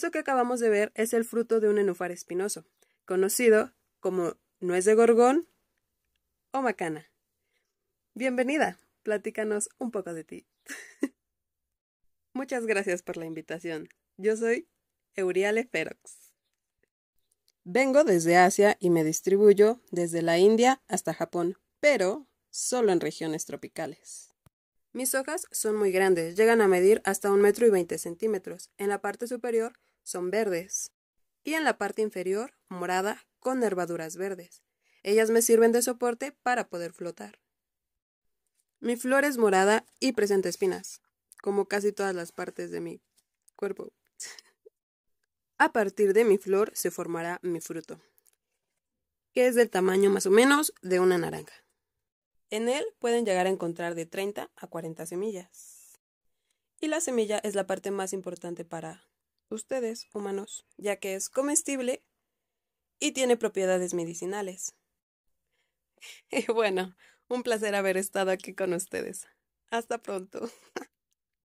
Eso que acabamos de ver es el fruto de un enufar espinoso, conocido como nuez de gorgón o macana. Bienvenida, platícanos un poco de ti. Muchas gracias por la invitación. Yo soy Euriale Ferox. Vengo desde Asia y me distribuyo desde la India hasta Japón, pero solo en regiones tropicales. Mis hojas son muy grandes, llegan a medir hasta un metro y veinte centímetros. En la parte superior son verdes y en la parte inferior morada con nervaduras verdes. Ellas me sirven de soporte para poder flotar. Mi flor es morada y presenta espinas, como casi todas las partes de mi cuerpo. A partir de mi flor se formará mi fruto, que es del tamaño más o menos de una naranja. En él pueden llegar a encontrar de 30 a 40 semillas. Y la semilla es la parte más importante para ustedes, humanos, ya que es comestible y tiene propiedades medicinales. Y bueno, un placer haber estado aquí con ustedes. Hasta pronto.